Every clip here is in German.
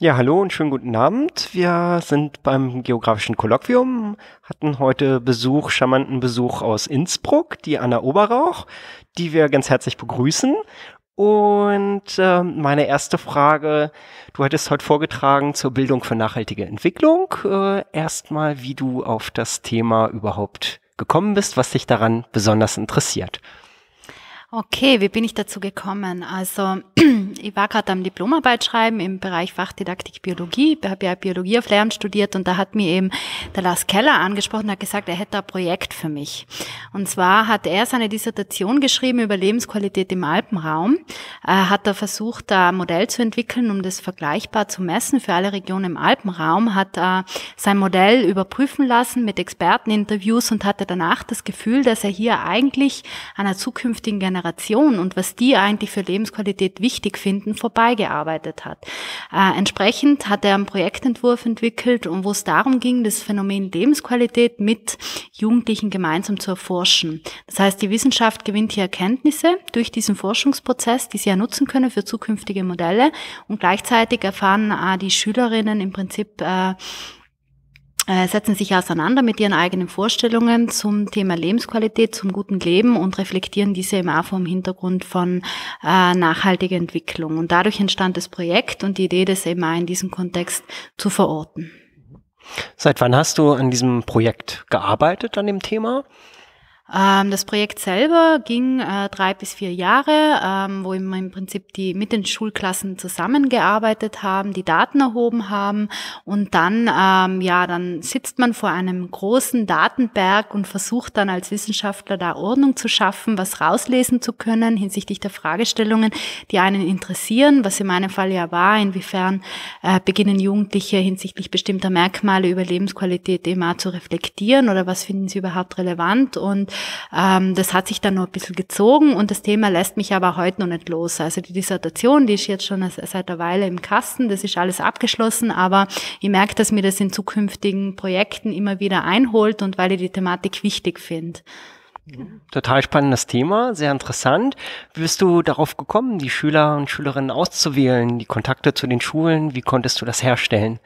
Ja, hallo und schönen guten Abend. Wir sind beim Geografischen Kolloquium, hatten heute Besuch, charmanten Besuch aus Innsbruck, die Anna Oberrauch, die wir ganz herzlich begrüßen. Und äh, meine erste Frage, du hattest heute vorgetragen zur Bildung für nachhaltige Entwicklung. Äh, Erstmal, wie du auf das Thema überhaupt gekommen bist, was dich daran besonders interessiert. Okay, wie bin ich dazu gekommen? Also ich war gerade am Diplomarbeit schreiben im Bereich Fachdidaktik Biologie, Ich habe ja Biologie auf Lehramt studiert und da hat mir eben der Lars Keller angesprochen, hat gesagt, er hätte ein Projekt für mich. Und zwar hat er seine Dissertation geschrieben über Lebensqualität im Alpenraum, Er hat da versucht, ein Modell zu entwickeln, um das vergleichbar zu messen für alle Regionen im Alpenraum, hat sein Modell überprüfen lassen mit Experteninterviews und hatte danach das Gefühl, dass er hier eigentlich einer zukünftigen Generation Generation und was die eigentlich für Lebensqualität wichtig finden, vorbeigearbeitet hat. Äh, entsprechend hat er einen Projektentwurf entwickelt, wo es darum ging, das Phänomen Lebensqualität mit Jugendlichen gemeinsam zu erforschen. Das heißt, die Wissenschaft gewinnt hier Erkenntnisse durch diesen Forschungsprozess, die sie ja nutzen können für zukünftige Modelle und gleichzeitig erfahren äh, die Schülerinnen im Prinzip äh, äh, setzen sich auseinander mit ihren eigenen Vorstellungen zum Thema Lebensqualität, zum guten Leben und reflektieren diese im A vom Hintergrund von äh, nachhaltiger Entwicklung. Und dadurch entstand das Projekt und die Idee, das EMA in diesem Kontext zu verorten. Seit wann hast du an diesem Projekt gearbeitet, an dem Thema? Ähm, das Projekt selber ging äh, drei bis vier Jahre, ähm, wo wir im Prinzip die mit den Schulklassen zusammengearbeitet haben, die Daten erhoben haben und dann ähm, ja dann sitzt man vor einem großen Datenberg und versucht dann als Wissenschaftler da Ordnung zu schaffen, was rauslesen zu können hinsichtlich der Fragestellungen, die einen interessieren, was in meinem Fall ja war, inwiefern äh, beginnen Jugendliche hinsichtlich bestimmter Merkmale über Lebensqualität immer zu reflektieren oder was finden sie überhaupt relevant und ähm, das hat sich dann noch ein bisschen gezogen und das Thema lässt mich aber heute noch nicht los. Also die Dissertation, die ist jetzt schon seit einer Weile im Kasten, das ist alles abgeschlossen, aber ich merke, dass mir das in zukünftigen Projekten immer wieder einholt und weil ich die Thematik wichtig finde. Total spannendes Thema, sehr interessant. Wie bist du darauf gekommen, die Schüler und Schülerinnen auszuwählen, die Kontakte zu den Schulen? Wie konntest du das herstellen?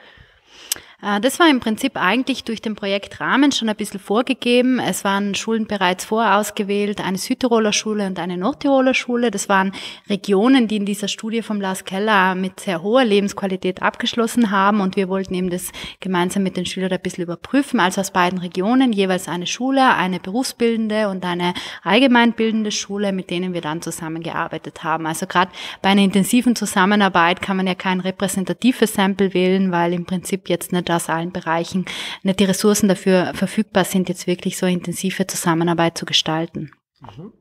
Äh, das war im Prinzip eigentlich durch den Projektrahmen schon ein bisschen vorgegeben. Es waren Schulen bereits vorausgewählt, eine Südtiroler Schule und eine Nordtiroler Schule. Das waren Regionen, die in dieser Studie vom Lars Keller mit sehr hoher Lebensqualität abgeschlossen haben und wir wollten eben das gemeinsam mit den Schülern ein bisschen überprüfen. Also aus beiden Regionen jeweils eine Schule, eine berufsbildende und eine allgemeinbildende Schule, mit denen wir dann zusammengearbeitet haben. Also gerade bei einer intensiven Zusammenarbeit kann man ja kein repräsentatives Sample wählen, weil im Prinzip jetzt nicht allen Bereichen nicht die Ressourcen dafür verfügbar sind, jetzt wirklich so intensive Zusammenarbeit zu gestalten. Mhm.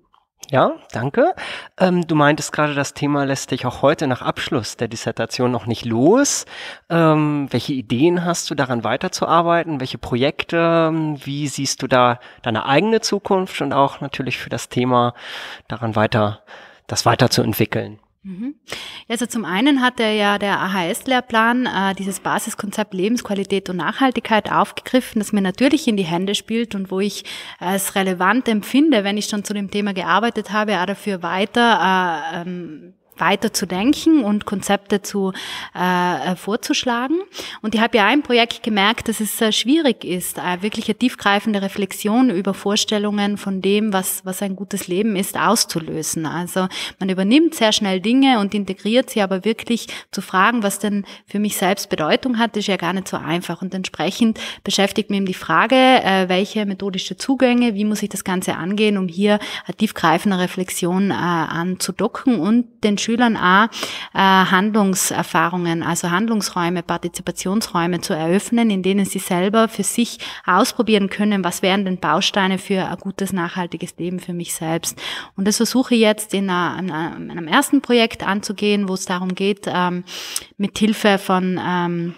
Ja, danke. Ähm, du meintest gerade, das Thema lässt dich auch heute nach Abschluss der Dissertation noch nicht los. Ähm, welche Ideen hast du daran weiterzuarbeiten? Welche Projekte? Ähm, wie siehst du da deine eigene Zukunft und auch natürlich für das Thema daran weiter, das weiterzuentwickeln? Mhm. Also zum einen hat er ja der AHS-Lehrplan äh, dieses Basiskonzept Lebensqualität und Nachhaltigkeit aufgegriffen, das mir natürlich in die Hände spielt und wo ich äh, es relevant empfinde, wenn ich schon zu dem Thema gearbeitet habe, auch dafür weiter äh, ähm, weiter zu denken und Konzepte zu äh, äh vorzuschlagen. Und ich habe ja ein Projekt gemerkt, dass es äh, schwierig ist, äh, wirklich tiefgreifende Reflexion über Vorstellungen von dem, was, was ein gutes Leben ist, auszulösen. Also man übernimmt sehr schnell Dinge und integriert sie, aber wirklich zu fragen, was denn für mich selbst Bedeutung hat, ist ja gar nicht so einfach. Und entsprechend beschäftigt mich die Frage, äh, welche methodische Zugänge, wie muss ich das Ganze angehen, um hier eine tiefgreifende Reflexion äh, anzudocken und den Schülern Schülern auch äh, Handlungserfahrungen, also Handlungsräume, Partizipationsräume zu eröffnen, in denen sie selber für sich ausprobieren können, was wären denn Bausteine für ein gutes, nachhaltiges Leben für mich selbst. Und das versuche ich jetzt in, einem ersten Projekt anzugehen, wo es darum geht, ähm, mit Hilfe von ähm,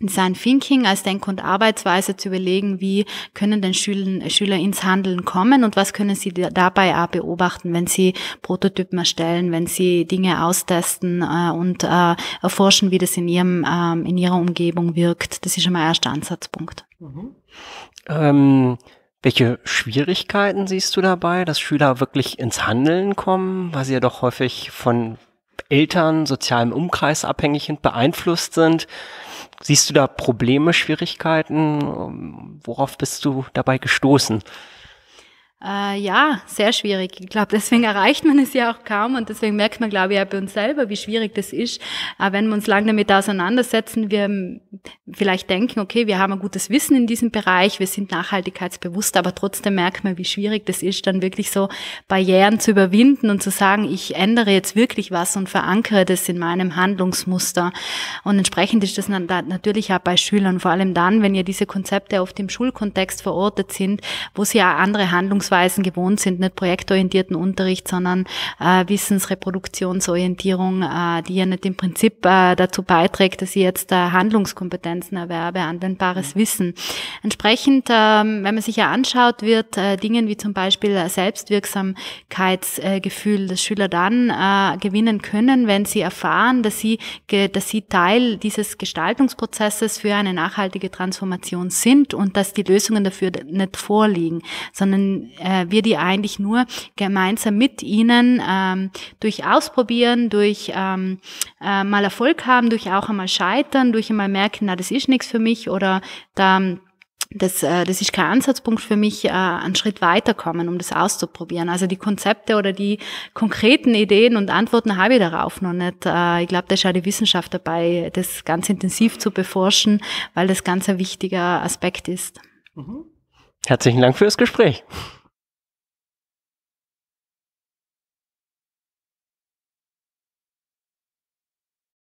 Design Thinking als Denk- und Arbeitsweise zu überlegen, wie können denn Schüler, Schüler ins Handeln kommen und was können sie dabei auch beobachten, wenn sie Prototypen erstellen, wenn sie Dinge austesten äh, und äh, erforschen, wie das in, ihrem, äh, in ihrer Umgebung wirkt. Das ist schon mal erster Ansatzpunkt. Mhm. Ähm, welche Schwierigkeiten siehst du dabei, dass Schüler wirklich ins Handeln kommen, weil sie ja doch häufig von Eltern, sozialem Umkreis abhängig und beeinflusst sind? Siehst du da Probleme, Schwierigkeiten? Worauf bist du dabei gestoßen? Äh, ja, sehr schwierig. Ich glaube, deswegen erreicht man es ja auch kaum und deswegen merkt man, glaube ich, auch bei uns selber, wie schwierig das ist. Äh, wenn wir uns lang damit auseinandersetzen, wir hm, vielleicht denken, okay, wir haben ein gutes Wissen in diesem Bereich, wir sind nachhaltigkeitsbewusst, aber trotzdem merkt man, wie schwierig das ist, dann wirklich so Barrieren zu überwinden und zu sagen, ich ändere jetzt wirklich was und verankere das in meinem Handlungsmuster. Und entsprechend ist das natürlich auch bei Schülern, vor allem dann, wenn ja diese Konzepte oft im Schulkontext verortet sind, wo sie ja andere Handlungsmuster Betrachtungsweisen gewohnt sind, nicht projektorientierten Unterricht, sondern äh, Wissensreproduktionsorientierung, äh, die ja nicht im Prinzip äh, dazu beiträgt, dass ich jetzt äh, Handlungskompetenzen erwerbe, anwendbares mhm. Wissen. Entsprechend, ähm, wenn man sich ja anschaut, wird äh, Dingen wie zum Beispiel äh, Selbstwirksamkeitsgefühl, äh, das Schüler dann äh, gewinnen können, wenn sie erfahren, dass sie, dass sie Teil dieses Gestaltungsprozesses für eine nachhaltige Transformation sind und dass die Lösungen dafür nicht vorliegen, sondern äh, wir die eigentlich nur gemeinsam mit ihnen ähm, durch Ausprobieren, durch ähm, äh, mal Erfolg haben, durch auch einmal scheitern, durch einmal merken, na, das ist nichts für mich oder da das, äh, das ist kein Ansatzpunkt für mich, äh, einen Schritt weiterkommen, um das auszuprobieren. Also die Konzepte oder die konkreten Ideen und Antworten habe ich darauf noch nicht. Äh, ich glaube, da ist auch die Wissenschaft dabei, das ganz intensiv zu beforschen, weil das ganz ein wichtiger Aspekt ist. Mhm. Herzlichen Dank für das Gespräch.